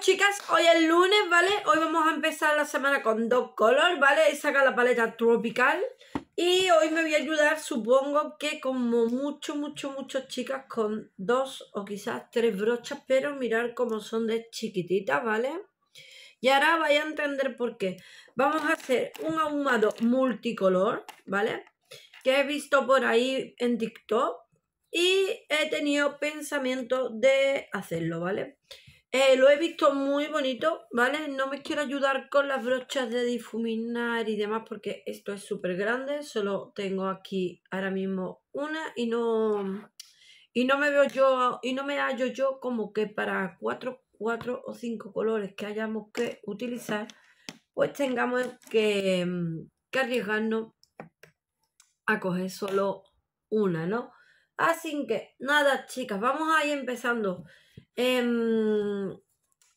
chicas, hoy es lunes, ¿vale? Hoy vamos a empezar la semana con dos colores, ¿vale? He sacado la paleta tropical y hoy me voy a ayudar, supongo que como mucho, mucho, mucho, chicas, con dos o quizás tres brochas, pero mirar cómo son de chiquititas, ¿vale? Y ahora vais a entender por qué. Vamos a hacer un ahumado multicolor, ¿vale? Que he visto por ahí en TikTok y he tenido pensamiento de hacerlo, ¿vale? vale eh, lo he visto muy bonito, ¿vale? No me quiero ayudar con las brochas de difuminar y demás porque esto es súper grande. Solo tengo aquí ahora mismo una y no... Y no me veo yo, y no me hallo yo como que para cuatro, cuatro o cinco colores que hayamos que utilizar, pues tengamos que, que arriesgarnos a coger solo una, ¿no? Así que nada, chicas, vamos a ir empezando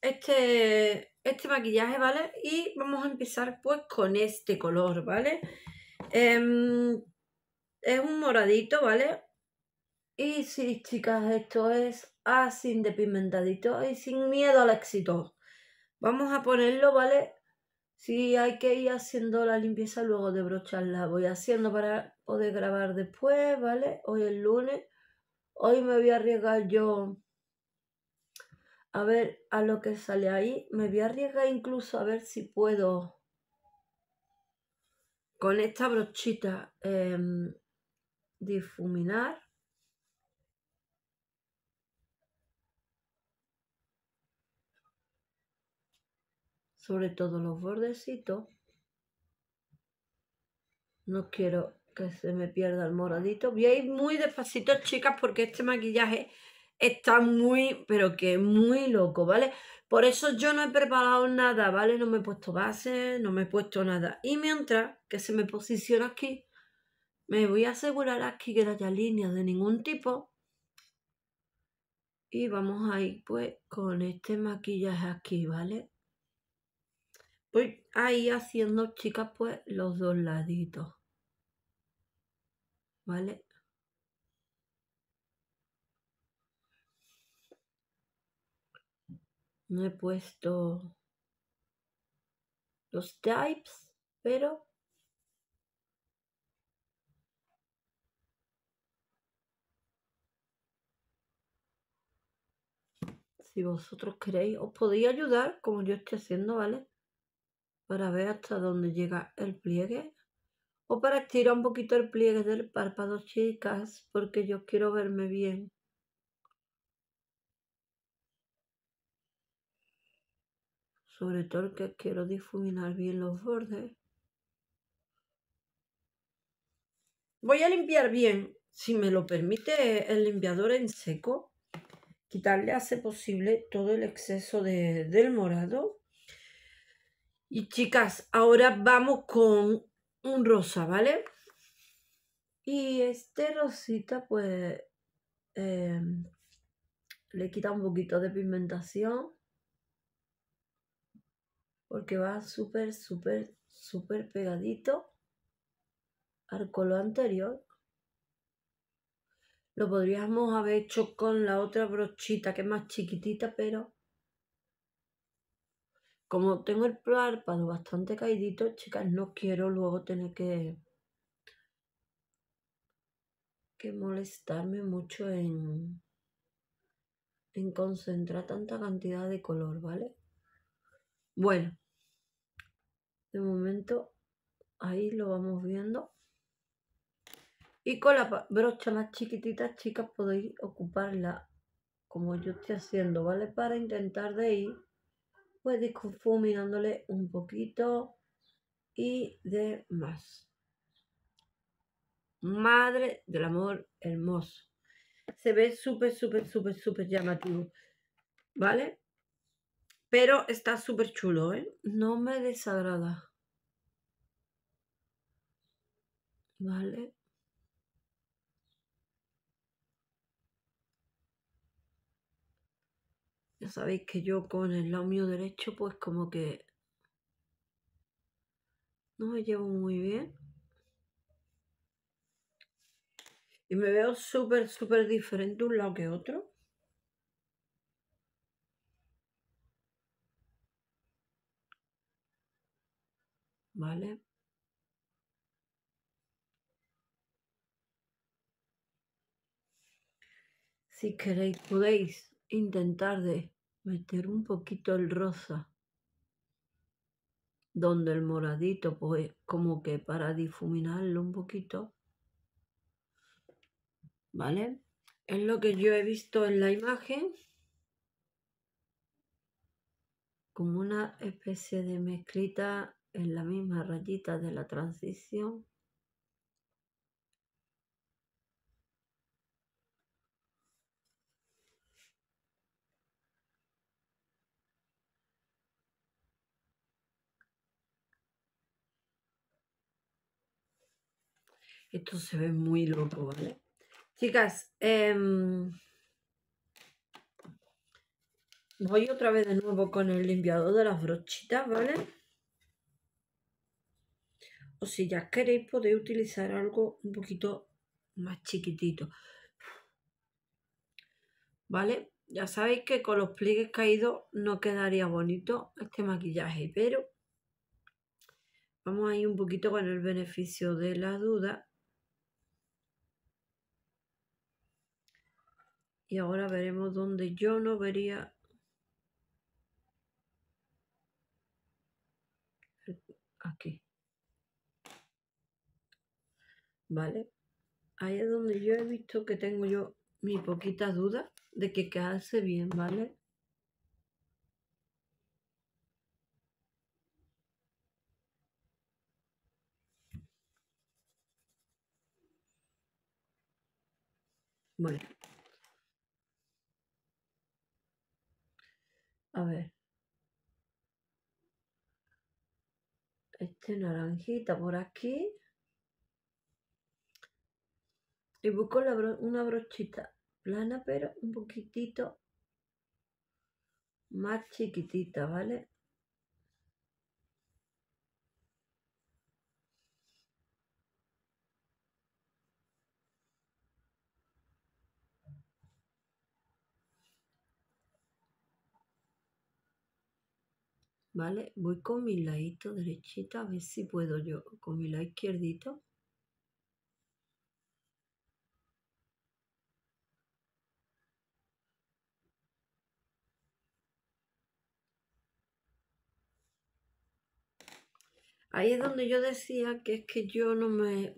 este, este maquillaje, ¿vale? Y vamos a empezar pues con este color, ¿vale? Em, es un moradito, ¿vale? Y sí, chicas, esto es así de pigmentadito y sin miedo al éxito. Vamos a ponerlo, ¿vale? Si hay que ir haciendo la limpieza luego de brocharla. Voy haciendo para poder grabar después, ¿vale? Hoy es lunes. Hoy me voy a arriesgar yo a ver a lo que sale ahí. Me voy a arriesgar incluso a ver si puedo con esta brochita em, difuminar. Sobre todo los bordecitos. No quiero que se me pierda el moradito. Voy a ir muy despacito, chicas, porque este maquillaje está muy, pero que muy loco, ¿vale? Por eso yo no he preparado nada, ¿vale? No me he puesto base, no me he puesto nada. Y mientras que se me posiciona aquí, me voy a asegurar aquí que no haya línea de ningún tipo. Y vamos a ir pues con este maquillaje aquí, ¿vale? Voy ahí haciendo, chicas, pues los dos laditos. ¿Vale? No he puesto los types, pero si vosotros queréis, os podéis ayudar, como yo estoy haciendo, ¿vale? Para ver hasta dónde llega el pliegue. O para estirar un poquito el pliegue del párpado, chicas, porque yo quiero verme bien. sobre todo que quiero difuminar bien los bordes. Voy a limpiar bien, si me lo permite el limpiador en seco, quitarle hace posible todo el exceso de, del morado. Y chicas, ahora vamos con un rosa, ¿vale? Y este rosita, pues, eh, le quita un poquito de pigmentación porque va súper, súper, súper pegadito al color anterior. Lo podríamos haber hecho con la otra brochita que es más chiquitita, pero como tengo el párpado bastante caídito, chicas, no quiero luego tener que que molestarme mucho en en concentrar tanta cantidad de color, ¿vale? Bueno, de momento ahí lo vamos viendo. Y con la brocha más chiquitita, chicas, podéis ocuparla como yo estoy haciendo, ¿vale? Para intentar de ir, pues difuminándole un poquito y de más. Madre del amor hermoso. Se ve súper, súper, súper, súper llamativo. ¿Vale? Pero está súper chulo, ¿eh? No me desagrada. Vale. Ya sabéis que yo con el lado mío derecho, pues como que no me llevo muy bien. Y me veo súper, súper diferente un lado que otro. ¿vale? Si queréis, podéis intentar de meter un poquito el rosa donde el moradito, pues como que para difuminarlo un poquito, ¿vale? Es lo que yo he visto en la imagen, como una especie de mezclita en la misma rayita de la transición Esto se ve muy loco, ¿vale? Chicas, em, voy otra vez de nuevo con el limpiador de las brochitas, ¿vale? o si ya queréis podéis utilizar algo un poquito más chiquitito. ¿Vale? Ya sabéis que con los pliegues caídos no quedaría bonito este maquillaje, pero vamos a ir un poquito con el beneficio de la duda. Y ahora veremos dónde yo no vería aquí. ¿vale? Ahí es donde yo he visto que tengo yo mi poquita duda de que quede bien, ¿vale? Vale. A ver. Este naranjita por aquí y busco una brochita plana, pero un poquitito más chiquitita, ¿vale? ¿Vale? Voy con mi ladito derechito a ver si puedo yo, con mi lado izquierdito. Ahí es donde yo decía que es que yo no me...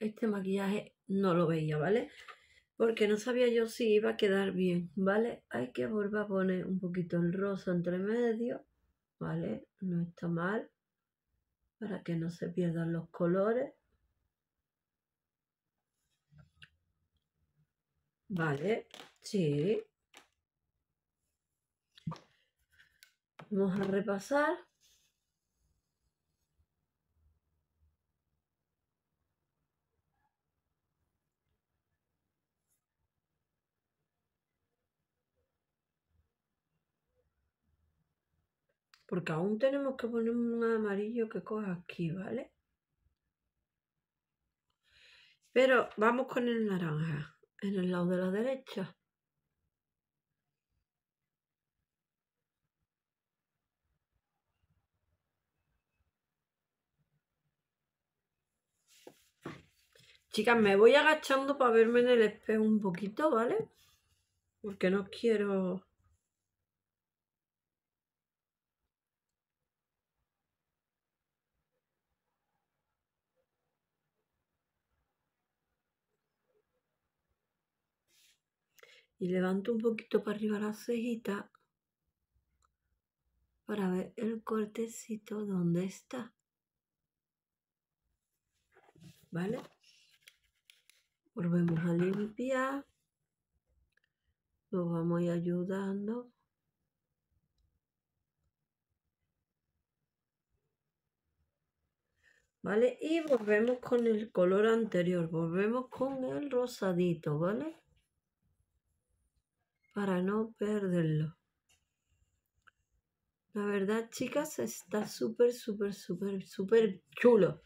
Este maquillaje no lo veía, ¿vale? Porque no sabía yo si iba a quedar bien, ¿vale? Hay que volver a poner un poquito el rosa entre medio, ¿vale? No está mal. Para que no se pierdan los colores. Vale, sí. Vamos a repasar. Porque aún tenemos que poner un amarillo que coja aquí, ¿vale? Pero vamos con el naranja, en el lado de la derecha. Chicas, me voy agachando para verme en el espejo un poquito, ¿vale? Porque no quiero y levanto un poquito para arriba la cejita para ver el cortecito donde está. ¿Vale? Volvemos a limpiar. Lo vamos ayudando. ¿Vale? Y volvemos con el color anterior. Volvemos con el rosadito, ¿vale? para no perderlo. La verdad, chicas, está súper, súper, súper, súper chulo.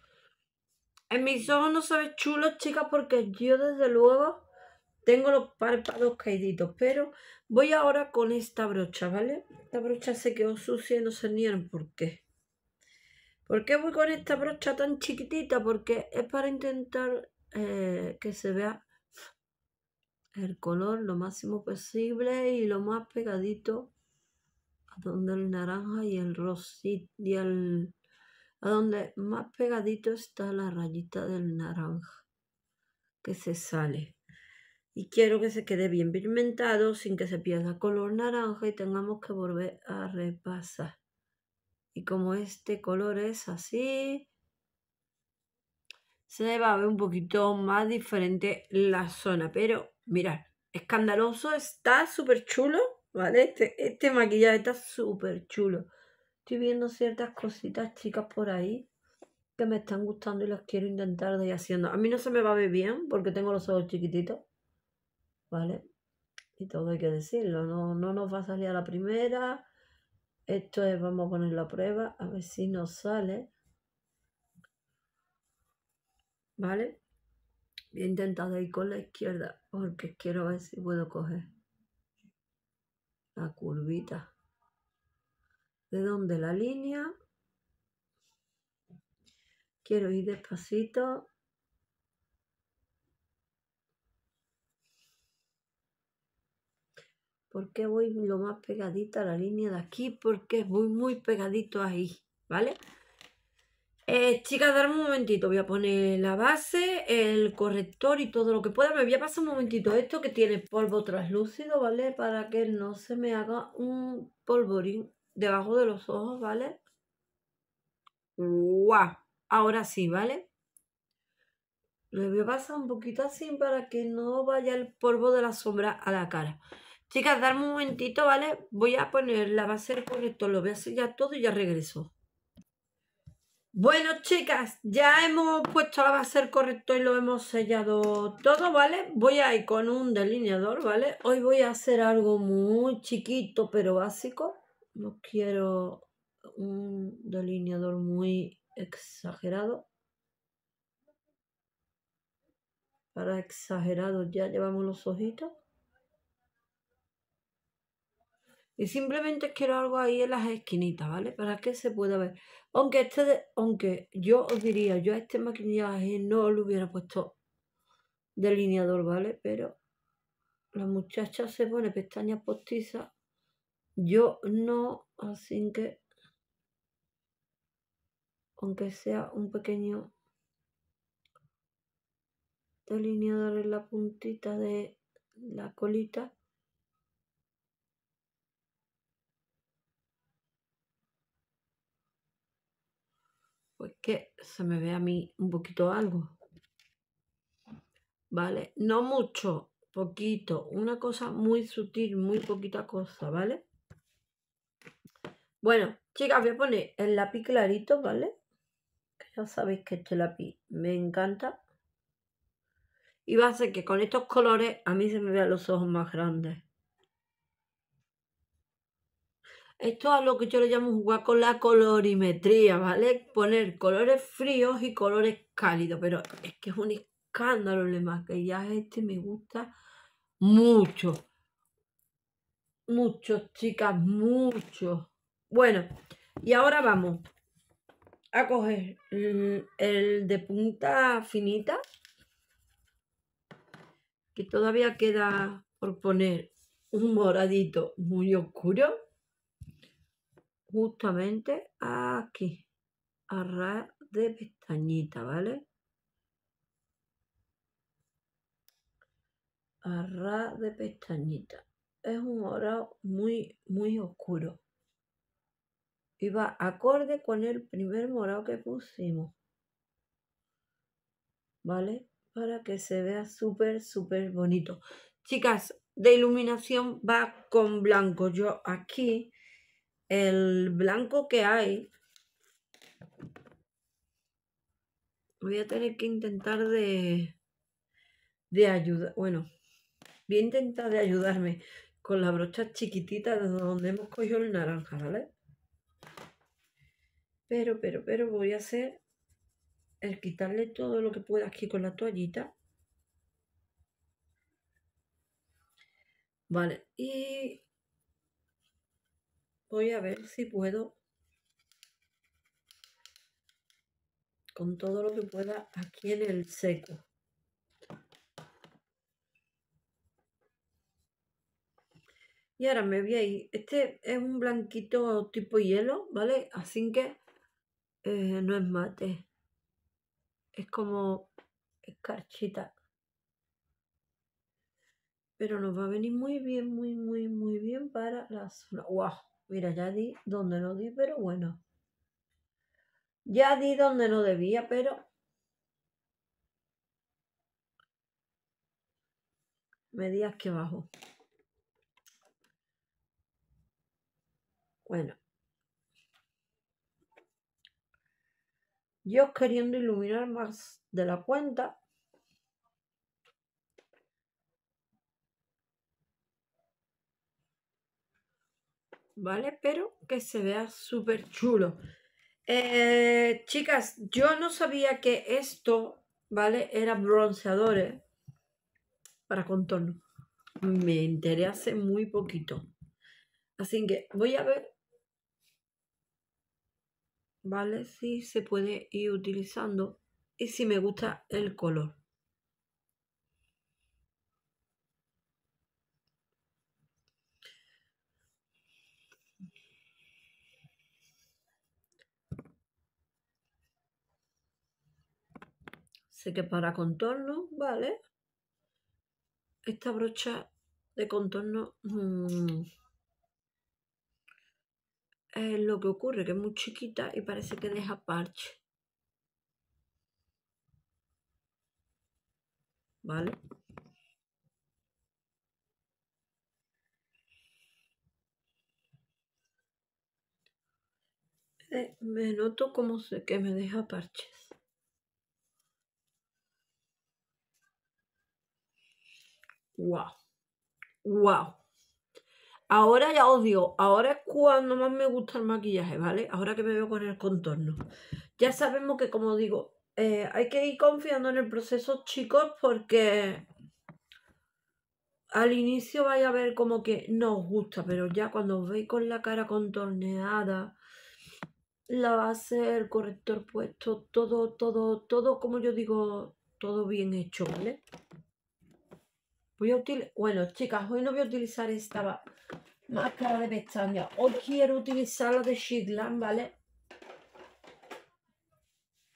En mis ojos no se ve chulo, chicas, porque yo desde luego tengo los párpados caíditos. Pero voy ahora con esta brocha, ¿vale? Esta brocha se quedó sucia y no se ni por qué. ¿Por qué voy con esta brocha tan chiquitita? Porque es para intentar eh, que se vea el color lo máximo posible y lo más pegadito a donde el naranja y el rosito y el a donde más pegadito está la rayita del naranja que se sale y quiero que se quede bien pigmentado sin que se pierda color naranja y tengamos que volver a repasar y como este color es así se va a ver un poquito más diferente la zona pero Mirad, escandaloso, está súper chulo, ¿vale? Este, este, maquillaje está súper chulo. Estoy viendo ciertas cositas chicas por ahí que me están gustando y las quiero intentar de ir haciendo. A mí no se me va a ver bien porque tengo los ojos chiquititos, ¿vale? Y todo hay que decirlo, no, no nos va a salir a la primera. Esto es, vamos a poner la prueba, a ver si nos sale. ¿Vale? He intentado ir con la izquierda porque quiero ver si puedo coger la curvita. De dónde la línea. Quiero ir despacito. porque voy lo más pegadita a la línea de aquí? Porque voy muy pegadito ahí, ¿vale? Eh, chicas, darme un momentito. Voy a poner la base, el corrector y todo lo que pueda. Me voy a pasar un momentito esto que tiene polvo translúcido, ¿vale? Para que no se me haga un polvorín debajo de los ojos, ¿vale? ¡Guau! Ahora sí, ¿vale? Le voy a pasar un poquito así para que no vaya el polvo de la sombra a la cara. Chicas, darme un momentito, ¿vale? Voy a poner la base del corrector, lo voy a ya todo y ya regreso. Bueno, chicas, ya hemos puesto la base el correcto y lo hemos sellado todo, ¿vale? Voy a ir con un delineador, ¿vale? Hoy voy a hacer algo muy chiquito pero básico. No quiero un delineador muy exagerado. Para exagerado ya llevamos los ojitos. Y simplemente quiero algo ahí en las esquinitas, ¿vale? Para que se pueda ver. Aunque, este aunque yo os diría, yo a este maquillaje no lo hubiera puesto delineador, ¿vale? Pero la muchacha se pone pestañas postiza, yo no, así que aunque sea un pequeño delineador en la puntita de la colita, Pues, que se me ve a mí un poquito algo. ¿Vale? No mucho, poquito, una cosa muy sutil, muy poquita cosa, ¿vale? Bueno, chicas, voy a poner el lápiz clarito, ¿vale? Que ya sabéis que este lápiz me encanta. Y va a ser que con estos colores a mí se me vean los ojos más grandes. Esto es lo que yo le llamo jugar con la colorimetría, ¿vale? Poner colores fríos y colores cálidos, pero es que es un escándalo el maquillaje este, me gusta mucho. Muchos, chicas, mucho. Bueno, y ahora vamos a coger el de punta finita, que todavía queda por poner un moradito muy oscuro justamente aquí, a de pestañita, ¿vale? A de pestañita. Es un morado muy, muy oscuro. Y va acorde con el primer morado que pusimos. ¿Vale? Para que se vea súper, súper bonito. Chicas, de iluminación va con blanco. Yo aquí el blanco que hay, voy a tener que intentar de, de ayudar, bueno, voy a intentar de ayudarme con la brocha chiquitita de donde hemos cogido el naranja, ¿vale? Pero, pero, pero voy a hacer el quitarle todo lo que pueda aquí con la toallita. Vale, y Voy a ver si puedo, con todo lo que pueda, aquí en el seco. Y ahora me voy a Este es un blanquito tipo hielo, ¿vale? Así que eh, no es mate. Es como escarchita. Pero nos va a venir muy bien, muy, muy, muy bien para la zona. ¡Wow! Mira, ya di donde no di, pero bueno. Ya di donde no debía, pero... Me que aquí Bueno. Yo queriendo iluminar más de la cuenta, ¿vale? Pero que se vea súper chulo. Eh, chicas, yo no sabía que esto, ¿vale? Era bronceadores para contorno. Me enteré hace muy poquito. Así que voy a ver, ¿vale? Si se puede ir utilizando y si me gusta el color. que para contorno, vale. Esta brocha de contorno mm, es lo que ocurre, que es muy chiquita y parece que deja parches. ¿Vale? Eh, me noto como que me deja parches. wow, wow. Ahora ya odio. ahora es cuando más me gusta el maquillaje, ¿vale? Ahora que me veo con el contorno. Ya sabemos que, como digo, eh, hay que ir confiando en el proceso, chicos, porque al inicio vais a ver como que no os gusta, pero ya cuando os veis con la cara contorneada, la base, el corrector puesto, todo, todo, todo, como yo digo, todo bien hecho, ¿vale? Voy a bueno chicas, hoy no voy a utilizar esta máscara de pestañas. Hoy quiero utilizar la de Sheetland, ¿vale?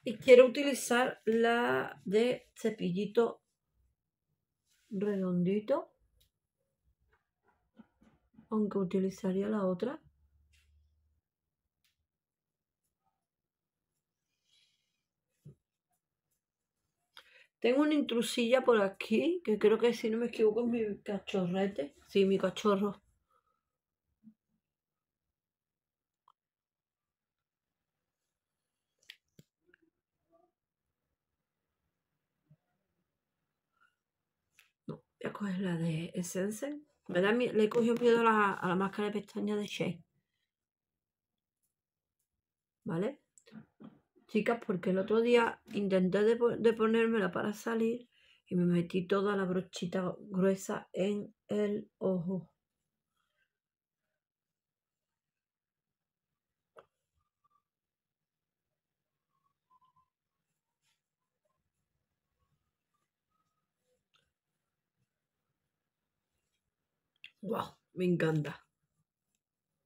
Y quiero utilizar la de cepillito redondito. Aunque utilizaría la otra. Tengo una intrusilla por aquí, que creo que si no me equivoco es mi cachorrete. Sí, mi cachorro. No, voy a coger la de Essence. Me le he cogido miedo a la, a la máscara de pestaña de Shea. ¿Vale? Chicas, porque el otro día intenté de, ponérmela para salir y me metí toda la brochita gruesa en el ojo. Wow, me encanta.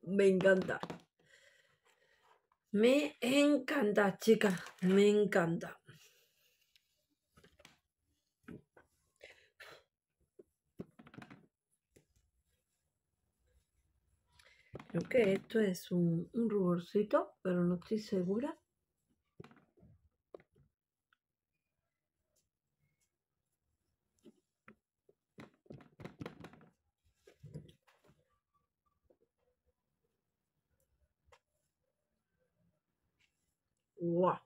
Me encanta. Me encanta, chicas, me encanta. Creo que esto es un, un ruborcito, pero no estoy segura. ¡Wow!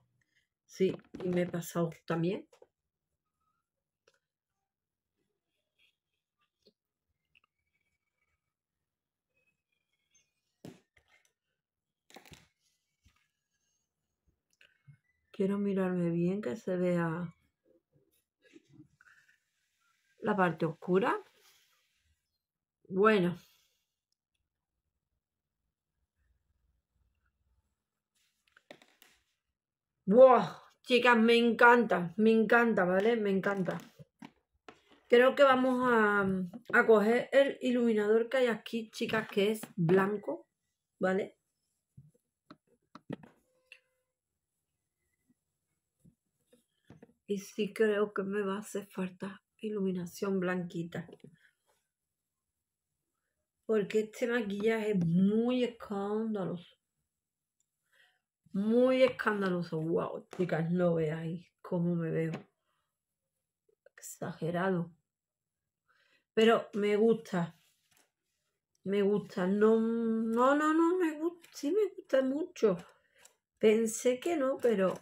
Sí, y me he pasado también. Quiero mirarme bien que se vea la parte oscura. Bueno. ¡Wow! Chicas, me encanta, me encanta, ¿vale? Me encanta. Creo que vamos a, coger el iluminador que hay aquí, chicas, que es blanco, ¿vale? Y sí creo que me va a hacer falta iluminación blanquita. Porque este maquillaje es muy escándalo. Muy escandaloso. Wow, chicas, no veáis cómo me veo. Exagerado. Pero me gusta. Me gusta. No, no, no, no me gusta. Sí me gusta mucho. Pensé que no, pero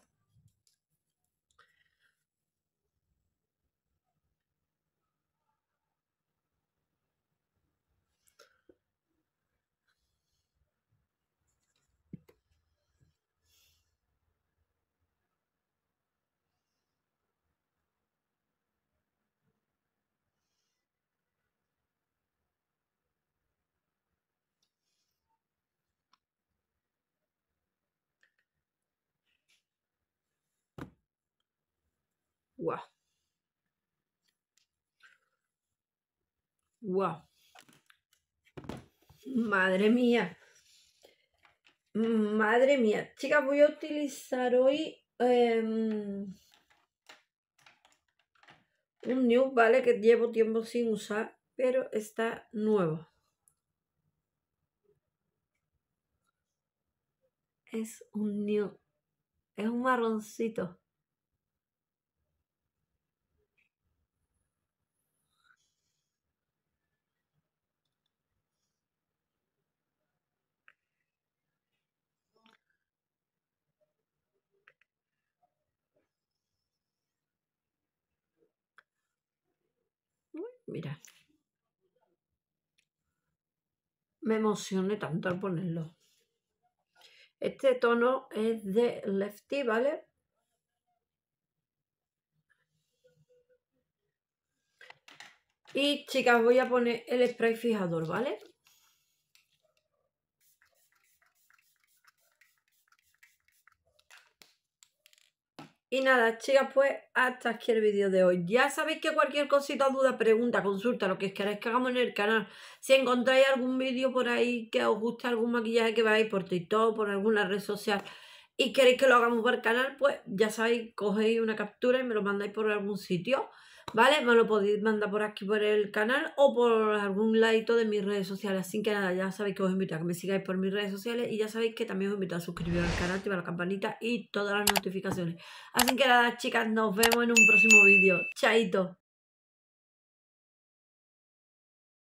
Wow. Wow. Madre mía. Madre mía. Chicas, voy a utilizar hoy em, un new, ¿vale? Que llevo tiempo sin usar, pero está nuevo. Es un new. Es un marroncito. me emocioné tanto al ponerlo. Este tono es de Lefty, ¿vale? Y chicas, voy a poner el spray fijador, ¿vale? Y nada, chicas, pues hasta aquí el vídeo de hoy. Ya sabéis que cualquier cosita, duda, pregunta, consulta, lo que queráis que hagamos en el canal. Si encontráis algún vídeo por ahí que os guste, algún maquillaje que veáis por TikTok, por alguna red social y queréis que lo hagamos por el canal, pues ya sabéis, cogéis una captura y me lo mandáis por algún sitio. ¿Vale? Me lo podéis mandar por aquí por el canal o por algún ladito de mis redes sociales. Así que nada, ya sabéis que os invito a que me sigáis por mis redes sociales y ya sabéis que también os invito a suscribiros al canal, activar la campanita y todas las notificaciones. Así que nada, chicas, nos vemos en un próximo vídeo. Chaito.